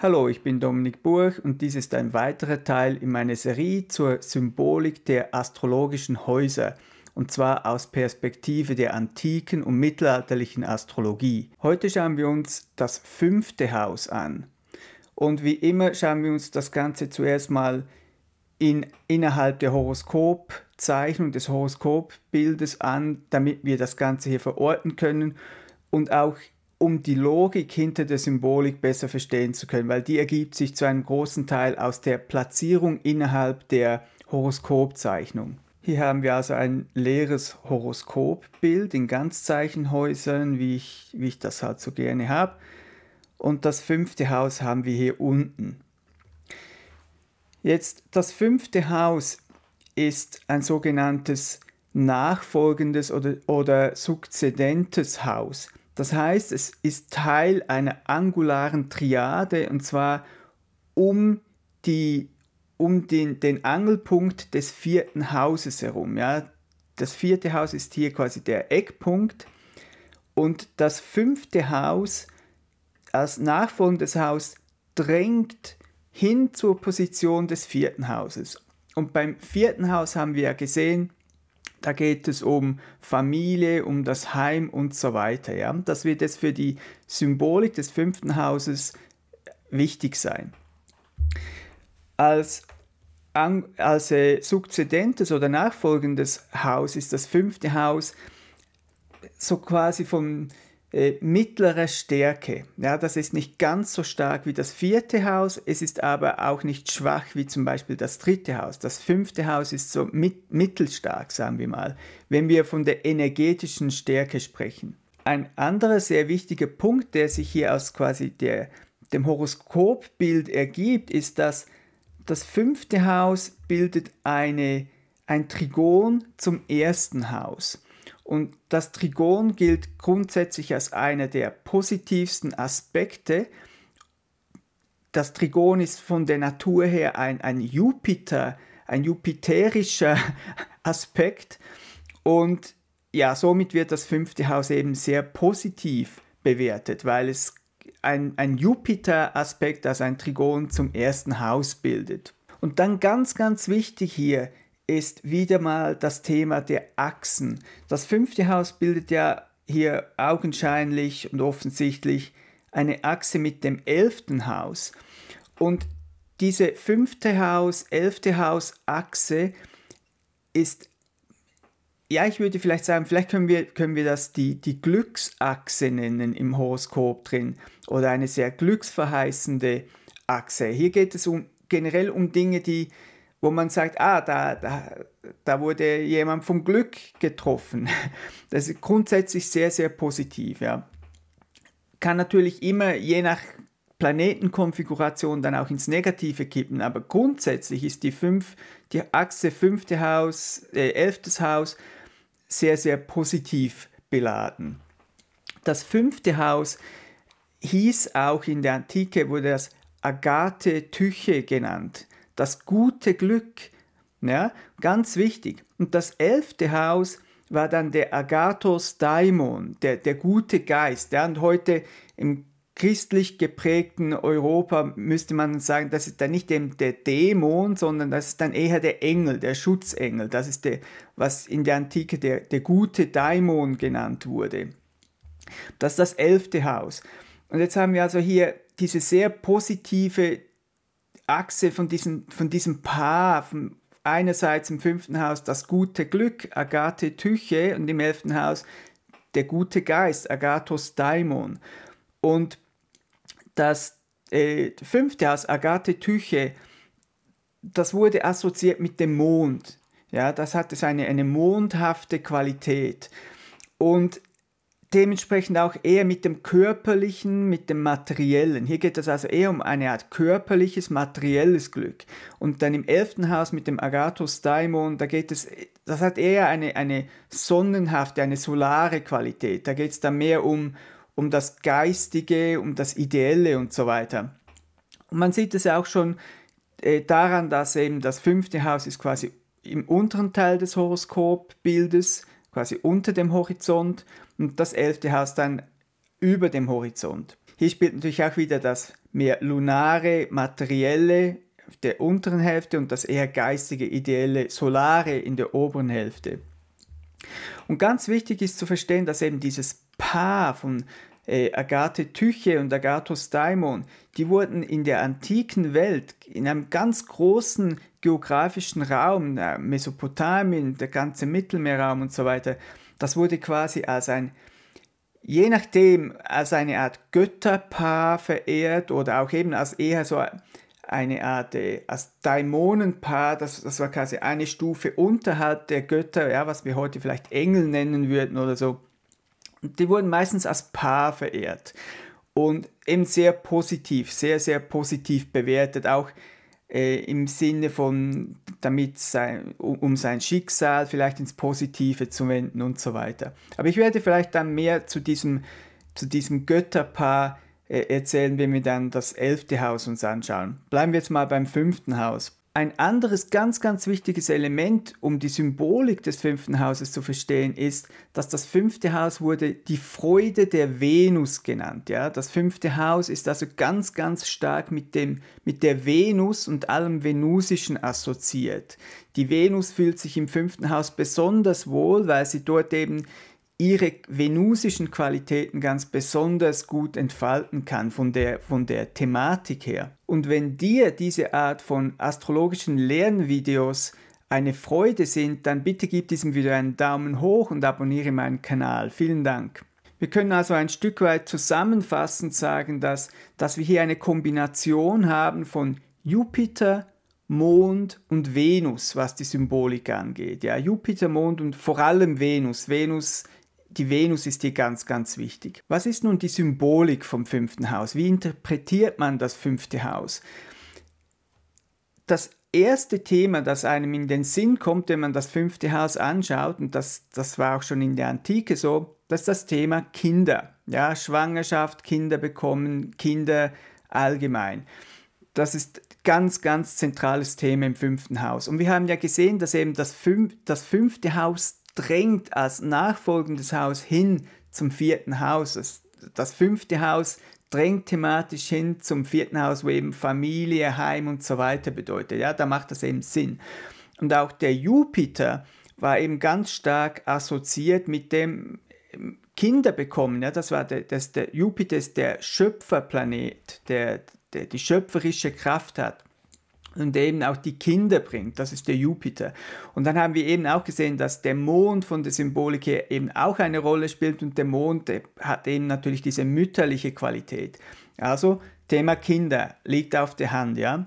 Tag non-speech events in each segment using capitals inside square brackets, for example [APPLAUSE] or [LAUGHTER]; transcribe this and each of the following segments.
Hallo, ich bin Dominik Burch und dies ist ein weiterer Teil in meiner Serie zur Symbolik der astrologischen Häuser und zwar aus Perspektive der antiken und mittelalterlichen Astrologie. Heute schauen wir uns das fünfte Haus an. Und wie immer schauen wir uns das Ganze zuerst mal in, innerhalb der Horoskopzeichnung, des Horoskopbildes an, damit wir das Ganze hier verorten können und auch um die Logik hinter der Symbolik besser verstehen zu können, weil die ergibt sich zu einem großen Teil aus der Platzierung innerhalb der Horoskopzeichnung. Hier haben wir also ein leeres Horoskopbild in Ganzzeichenhäusern, wie ich, wie ich das halt so gerne habe. Und das fünfte Haus haben wir hier unten. Jetzt, das fünfte Haus ist ein sogenanntes nachfolgendes oder, oder sukzedentes Haus. Das heißt, es ist Teil einer angularen Triade und zwar um, die, um den, den Angelpunkt des vierten Hauses herum. Ja? Das vierte Haus ist hier quasi der Eckpunkt und das fünfte Haus als nachfolgendes Haus drängt hin zur Position des vierten Hauses. Und beim vierten Haus haben wir ja gesehen, da geht es um Familie, um das Heim und so weiter. Ja? Das wird jetzt für die Symbolik des fünften Hauses wichtig sein. Als, als äh, sukzedentes oder nachfolgendes Haus ist das fünfte Haus so quasi vom äh, mittlere Stärke. Ja, das ist nicht ganz so stark wie das vierte Haus, es ist aber auch nicht schwach wie zum Beispiel das dritte Haus. Das fünfte Haus ist so mit, mittelstark, sagen wir mal, wenn wir von der energetischen Stärke sprechen. Ein anderer sehr wichtiger Punkt, der sich hier aus quasi der, dem Horoskopbild ergibt, ist, dass das fünfte Haus bildet eine, ein Trigon zum ersten Haus. Und das Trigon gilt grundsätzlich als einer der positivsten Aspekte. Das Trigon ist von der Natur her ein, ein Jupiter, ein jupiterischer [LAUGHS] Aspekt. Und ja, somit wird das fünfte Haus eben sehr positiv bewertet, weil es ein, ein Jupiter-Aspekt, also ein Trigon zum ersten Haus bildet. Und dann ganz, ganz wichtig hier ist wieder mal das Thema der Achsen. Das fünfte Haus bildet ja hier augenscheinlich und offensichtlich eine Achse mit dem elften Haus. Und diese fünfte Haus, elfte Haus Achse ist, ja, ich würde vielleicht sagen, vielleicht können wir, können wir das die, die Glücksachse nennen im Horoskop drin oder eine sehr glücksverheißende Achse. Hier geht es um, generell um Dinge, die wo man sagt, ah, da, da, da wurde jemand vom Glück getroffen. [LAUGHS] Das ist grundsätzlich sehr, sehr positiv. Ja. Kann natürlich immer je nach Planetenkonfiguration dann auch ins Negative kippen, aber grundsätzlich ist die, fünf, die Achse fünfte Haus, äh, elftes Haus sehr, sehr positiv beladen. Das fünfte Haus hieß auch in der Antike, wurde das Agathe-Tüche genannt das gute Glück. Ja, ganz wichtig. Und das elfte Haus war dann der Agathos Daimon, der, der gute Geist. Ja, und heute im christlich geprägten Europa müsste man sagen, das ist dann nicht der, der Dämon, sondern das ist dann eher der Engel, der Schutzengel. Das ist der, was in der Antike der, der gute Daimon genannt wurde. Das ist das elfte Haus. Und jetzt haben wir also hier diese sehr positive Achse von diesem, von diesem Paar, von einerseits im fünften Haus das gute Glück, Agathe Tüche, und im elften Haus der gute Geist, Agathos Daimon. Und das äh, fünfte Haus, Agathe Tüche, das wurde assoziiert mit dem Mond. Ja, das hatte seine, eine mondhafte Qualität. Und dementsprechend auch eher mit dem Körperlichen, mit dem Materiellen. Hier geht es also eher um eine Art körperliches, materielles Glück. Und dann im elften Haus mit dem Agathos Daimon, da geht es, das hat eher eine, eine sonnenhafte, eine solare Qualität. Da geht es dann mehr um, um das Geistige, um das Ideelle und so weiter. Und man sieht es ja auch schon äh, daran, dass eben das fünfte Haus ist quasi im unteren Teil des Horoskopbildes quasi unter dem Horizont und das elfte Haus dann über dem Horizont. Hier spielt natürlich auch wieder das mehr lunare, materielle der unteren Hälfte und das eher geistige, ideelle, solare in der oberen Hälfte. Und ganz wichtig ist zu verstehen, dass eben dieses Paar von äh, Agathe Tyche und Agathos Daimon, die wurden in der antiken Welt in einem ganz großen geografischen Raum, Mesopotamien, der ganze Mittelmeerraum und so weiter, das wurde quasi als ein, je nachdem, als eine Art Götterpaar verehrt oder auch eben als eher so eine Art äh, als Daimonenpaar, das, das war quasi eine Stufe unterhalb der Götter, ja, was wir heute vielleicht Engel nennen würden oder so die wurden meistens als Paar verehrt und eben sehr positiv, sehr, sehr positiv bewertet, auch äh, im Sinne von, damit sein, um sein Schicksal vielleicht ins Positive zu wenden und so weiter. Aber ich werde vielleicht dann mehr zu diesem, zu diesem Götterpaar äh, erzählen, wenn wir dann das elfte Haus uns anschauen. Bleiben wir jetzt mal beim fünften Haus. Ein anderes ganz, ganz wichtiges Element, um die Symbolik des fünften Hauses zu verstehen, ist, dass das fünfte Haus wurde die Freude der Venus genannt. Ja? Das fünfte Haus ist also ganz, ganz stark mit, dem, mit der Venus und allem Venusischen assoziiert. Die Venus fühlt sich im fünften Haus besonders wohl, weil sie dort eben ihre venusischen Qualitäten ganz besonders gut entfalten kann von der, von der Thematik her. Und wenn dir diese Art von astrologischen Lernvideos eine Freude sind, dann bitte gib diesem Video einen Daumen hoch und abonniere meinen Kanal. Vielen Dank. Wir können also ein Stück weit zusammenfassend sagen, dass, dass wir hier eine Kombination haben von Jupiter, Mond und Venus, was die Symbolik angeht. Ja, Jupiter, Mond und vor allem Venus. Venus die Venus ist hier ganz, ganz wichtig. Was ist nun die Symbolik vom fünften Haus? Wie interpretiert man das fünfte Haus? Das erste Thema, das einem in den Sinn kommt, wenn man das fünfte Haus anschaut, und das, das war auch schon in der Antike so, das ist das Thema Kinder. Ja, Schwangerschaft, Kinder bekommen, Kinder allgemein. Das ist ganz, ganz zentrales Thema im fünften Haus. Und wir haben ja gesehen, dass eben das, fünfte Haus drängt als nachfolgendes Haus hin zum vierten Haus. Das fünfte Haus drängt thematisch hin zum vierten Haus, wo eben Familie, Heim und so weiter bedeutet. Ja, da macht das eben Sinn. Und auch der Jupiter war eben ganz stark assoziiert mit dem ähm, Kinder bekommen. Ja, das war der, das, der Jupiter ist der Schöpferplanet, der, der die schöpferische Kraft hat und eben auch die Kinder bringt. Das ist der Jupiter. Und dann haben wir eben auch gesehen, dass der Mond von der Symbolik her eben auch eine Rolle spielt und der Mond der hat eben natürlich diese mütterliche Qualität. Also Thema Kinder liegt auf der Hand, ja.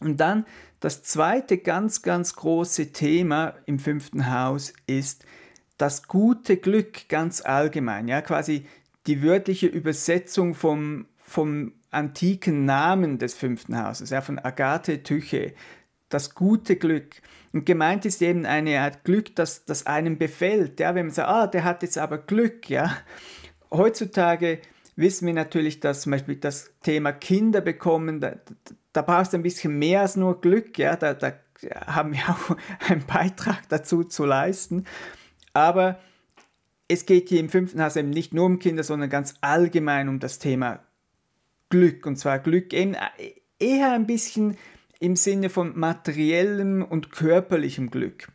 Und dann das zweite ganz, ganz große Thema im fünften Haus ist das gute Glück ganz allgemein, ja, quasi die wörtliche Übersetzung vom, vom antiken Namen des fünften Hauses, ja, von Agathe Tüche, das gute Glück. Und gemeint ist eben eine Art Glück, das, das einem befällt. Ja, wenn man sagt, ah, der hat jetzt aber Glück, ja. Heutzutage wissen wir natürlich, dass zum Beispiel das Thema Kinder bekommen, da, da brauchst du ein bisschen mehr als nur Glück, ja. Da, da haben wir auch [LAUGHS] einen Beitrag dazu zu leisten. Aber es geht hier im fünften Haus eben nicht nur um Kinder, sondern ganz allgemein um das Thema Glück. Und zwar Glück eben eher ein bisschen im Sinne von materiellem und körperlichem Glück.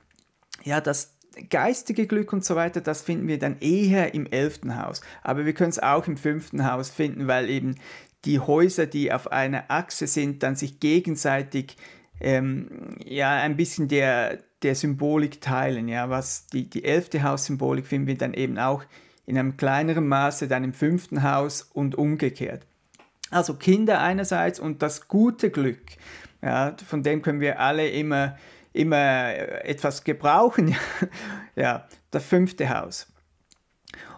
Ja, das geistige Glück und so weiter, das finden wir dann eher im elften Haus. Aber wir können es auch im fünften Haus finden, weil eben die Häuser, die auf einer Achse sind, dann sich gegenseitig ähm, ja ein bisschen der, der Symbolik teilen. Ja, was die, die elfte Haussymbolik finden wir dann eben auch in einem kleineren Maße dann im fünften Haus und umgekehrt. Also Kinder einerseits und das gute Glück, ja, von dem können wir alle immer, immer äh, etwas gebrauchen. [LAUGHS] ja, das fünfte Haus.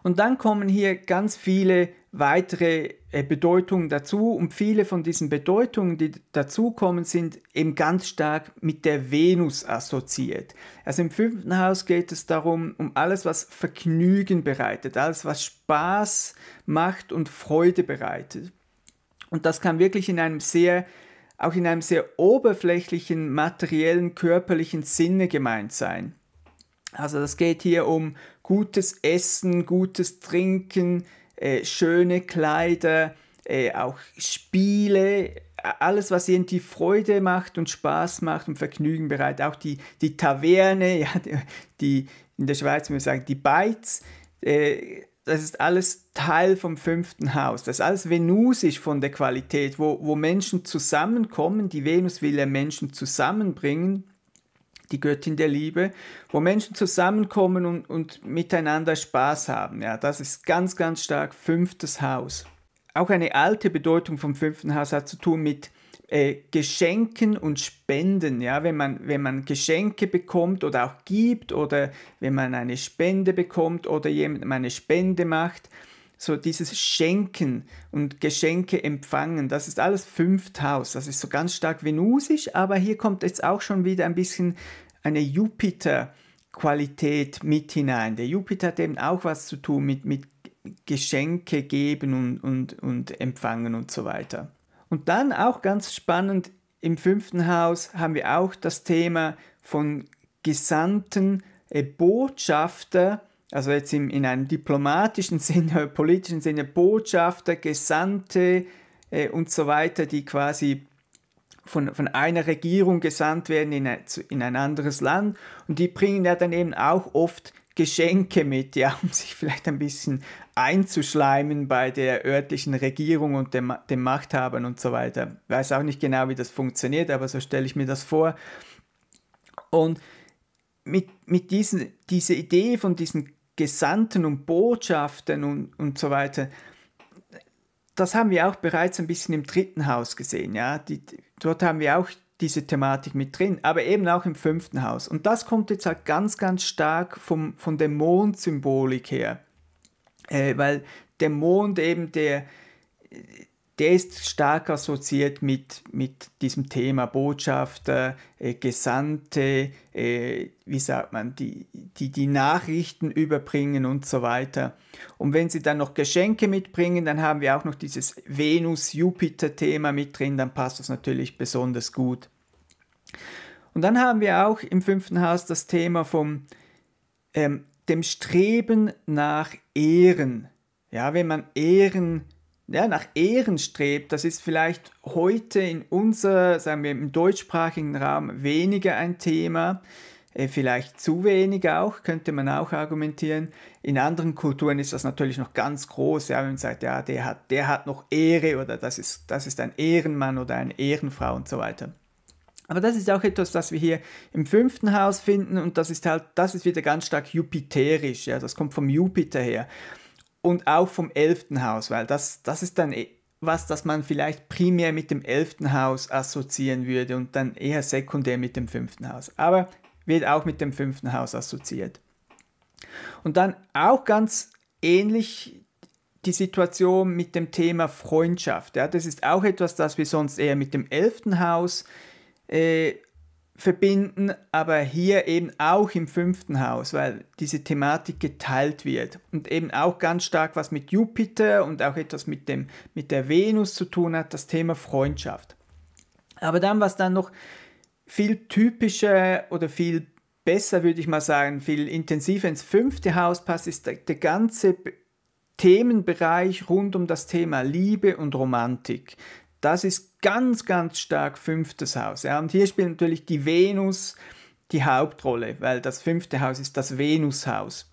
Und dann kommen hier ganz viele weitere äh, Bedeutungen dazu und viele von diesen Bedeutungen, die dazukommen, sind eben ganz stark mit der Venus assoziiert. Also im fünften Haus geht es darum, um alles, was Vergnügen bereitet, alles, was Spaß macht und Freude bereitet. Und das kann wirklich in einem sehr, auch in einem sehr oberflächlichen, materiellen, körperlichen Sinne gemeint sein. Also das geht hier um gutes Essen, gutes Trinken, äh, schöne Kleider, äh, auch Spiele, alles, was irgendwie Freude macht und Spaß macht und Vergnügen bereitet. Auch die, die Taverne, [LAUGHS] ja, die, die in der Schweiz, würde ich sagen, die Beiz, äh, das ist alles Teil vom fünften Haus. Das ist alles venusisch von der Qualität, wo, wo Menschen zusammenkommen. Die Venus will ja Menschen zusammenbringen, die Göttin der Liebe, wo Menschen zusammenkommen und, und miteinander Spaß haben. Ja, das ist ganz, ganz stark fünftes Haus. Auch eine alte Bedeutung vom fünften Haus hat zu tun mit äh, Geschenken und Spenden. Ja, wenn man, wenn man Geschenke bekommt oder auch gibt oder wenn man eine Spende bekommt oder jemandem eine Spende macht, so dieses Schenken und Geschenke empfangen, das ist alles Fünfthaus. Das ist so ganz stark venusisch, aber hier kommt jetzt auch schon wieder ein bisschen eine Jupiter-Qualität mit hinein. Der Jupiter hat eben auch was zu tun mit, mit Geschenke geben und, und, und empfangen und so weiter. Und dann auch ganz spannend, im fünften Haus haben wir auch das Thema von Gesandten, äh, Botschafter, also jetzt im, in einem diplomatischen [LAUGHS] Sinne, politischen Sinne, Botschafter, Gesandte äh, und so weiter, die quasi von, von einer Regierung gesandt werden in ein, in ein anderes Land. Und die bringen ja dann eben auch oft Geschenke mit, ja, um sich vielleicht ein bisschen einzuschleimen bei der örtlichen Regierung und dem, dem Machthabern und so weiter. Weiß auch nicht genau, wie das funktioniert, aber so stelle ich mir das vor. Und mit, mit diesen, diese Idee von diesen Gesandten und Botschaften und, und so weiter, das haben wir auch bereits ein bisschen im dritten Haus gesehen. Ja? Die, dort haben wir auch diese Thematik mit drin, aber eben auch im fünften Haus. Und das kommt jetzt halt ganz, ganz stark vom, von der Mondsymbolik her, äh, weil der Mond eben der der ist stark assoziiert mit, mit diesem Thema Botschafter, äh, Gesandte, äh, wie sagt man, die, die die Nachrichten überbringen und so weiter. Und wenn sie dann noch Geschenke mitbringen, dann haben wir auch noch dieses Venus-Jupiter-Thema mit drin, dann passt das natürlich besonders gut. Und dann haben wir auch im fünften Haus das Thema vom ähm, dem Streben nach Ehren. Ja, wenn man Ehren ja, nach Ehren strebt, das ist vielleicht heute in unserer, sagen wir, im deutschsprachigen Raum weniger ein Thema, äh, vielleicht zu wenig auch, könnte man auch argumentieren. In anderen Kulturen ist das natürlich noch ganz groß, ja, wenn man sagt, ja, der hat, der hat noch Ehre oder das ist, das ist ein Ehrenmann oder eine Ehrenfrau und so weiter. Aber das ist auch etwas, das wir hier im fünften Haus finden und das ist halt, das ist wieder ganz stark jupiterisch, ja, das kommt vom Jupiter her und auch vom 11. Haus, weil das, das ist dann e, was, das man vielleicht primär mit dem 11. Haus assoziieren würde und dann eher sekundär mit dem 5. Haus. Aber wird auch mit dem 5. Haus assoziiert. Und dann auch ganz ähnlich die Situation mit dem Thema Freundschaft. Ja, das ist auch etwas, das wir sonst eher mit dem 11. Haus äh, verbinden, aber hier eben auch im fünften Haus, weil diese Thematik geteilt wird und eben auch ganz stark was mit Jupiter und auch etwas mit, dem, mit der Venus zu tun hat, das Thema Freundschaft. Aber dann, was dann noch viel typischer oder viel besser, würde ich mal sagen, viel intensiver ins fünfte Haus passt, ist der, der ganze Themenbereich rund um das Thema Liebe und Romantik. Das ist ganz, ganz stark fünftes Haus. Ja. Und hier spielt natürlich die Venus die Hauptrolle, weil das fünfte Haus ist das Venushaus,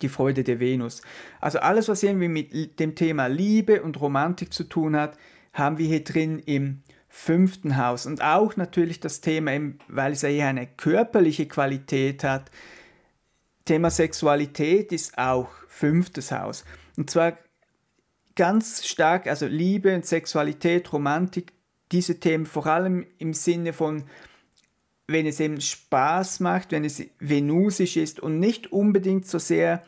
die Freude der Venus. Also alles, was irgendwie mit dem Thema Liebe und Romantik zu tun hat, haben wir hier drin im fünften Haus. Und auch natürlich das Thema, weil es ja hier eine körperliche Qualität hat, Thema Sexualität ist auch fünftes Haus. Und zwar ganz stark, also Liebe, und Sexualität, Romantik, diese Themen vor allem im Sinne von, wenn es eben Spaß macht, wenn es venusisch ist und nicht unbedingt so sehr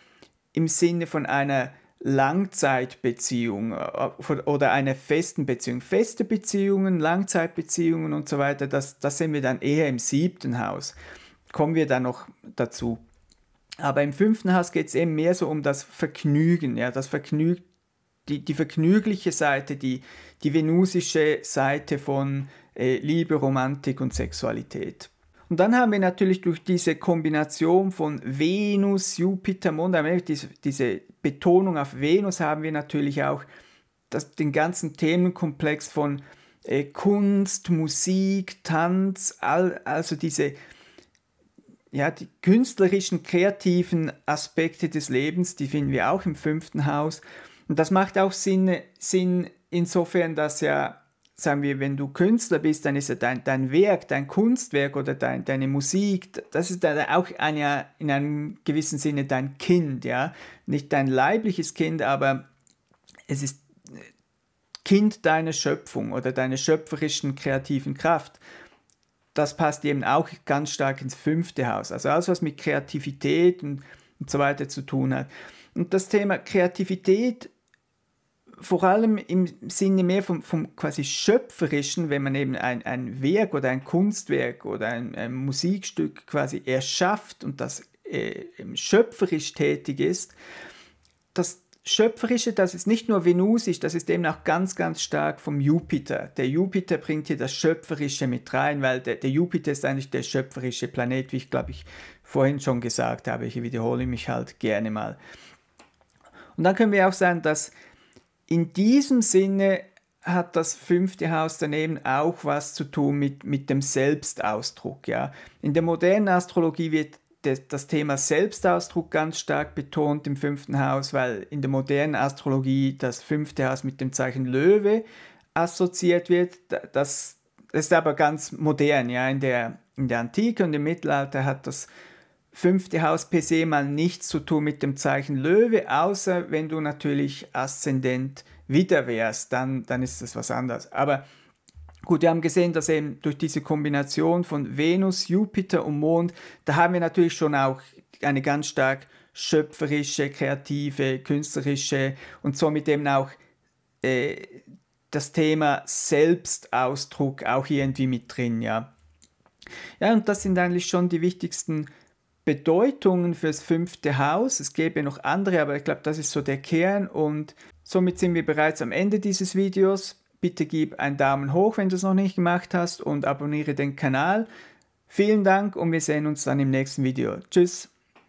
im Sinne von einer Langzeitbeziehung äh, oder einer festen Beziehung. Feste Beziehungen, Langzeitbeziehungen und so weiter, das, das sehen wir dann eher im siebten Haus. Kommen wir dann noch dazu. Aber im fünften Haus geht es eben mehr so um das Vergnügen, ja, das Vergnügen die, die vergnügliche Seite, die, die venusische Seite von äh, Liebe, Romantik und Sexualität. Und dann haben wir natürlich durch diese Kombination von Venus, Jupiter, Mond, diese, Betonung auf Venus haben wir natürlich auch das, den ganzen Themenkomplex von äh, Kunst, Musik, Tanz, all, also diese ja, die künstlerischen, kreativen Aspekte des Lebens, die finden wir auch im fünften Haus. Und das macht auch Sinn, Sinn insofern, dass ja, sagen wir, wenn du Künstler bist, dann ist ja dein, dein Werk, dein Kunstwerk oder dein, deine Musik, das ist dann auch eine, in einem gewissen Sinne dein Kind, ja. Nicht dein leibliches Kind, aber es ist äh, Kind deiner Schöpfung oder deiner schöpferischen kreativen Kraft. Das passt eben auch ganz stark ins fünfte Haus. Also alles, was mit Kreativität und, und so weiter zu tun hat. Und das Thema Kreativität vor allem im Sinne mehr vom, vom quasi Schöpferischen, wenn man eben ein, ein Werk oder ein Kunstwerk oder ein, ein Musikstück quasi erschafft und das äh, schöpferisch tätig ist, das Schöpferische, das ist nicht nur venusisch, das ist demnach ganz, ganz stark vom Jupiter. Der Jupiter bringt hier das Schöpferische mit rein, weil der, der Jupiter ist eigentlich der schöpferische Planet, wie ich glaube ich vorhin schon gesagt habe. Ich wiederhole mich halt gerne mal. Und dann können wir auch sagen, dass in diesem Sinne hat das fünfte Haus daneben auch was zu tun mit, mit dem Selbstausdruck. Ja. In der modernen Astrologie wird das Thema Selbstausdruck ganz stark betont im fünften Haus, weil in der modernen Astrologie das fünfte Haus mit dem Zeichen Löwe assoziiert wird. Das ist aber ganz modern. Ja. In, der, in der Antike und im Mittelalter hat das fünfte Haus per se mal nichts zu tun mit dem Zeichen Löwe, außer wenn du natürlich Aszendent wieder wärst, dann, dann ist das was anderes. Aber Gut, wir haben gesehen, dass eben durch diese Kombination von Venus, Jupiter und Mond, da haben wir natürlich schon auch eine ganz stark schöpferische, kreative, künstlerische und somit eben auch äh, das Thema Selbstausdruck auch irgendwie mit drin, ja. Ja, und das sind eigentlich schon die wichtigsten Bedeutungen für das fünfte Haus. Es gäbe noch andere, aber ich glaube, das ist so der Kern. Und somit sind wir bereits am Ende dieses Videos. Bitte gib einen Daumen hoch, wenn du es noch nicht gemacht hast und abonniere den Kanal. Vielen Dank und wir sehen uns dann im nächsten Video. Tschüss!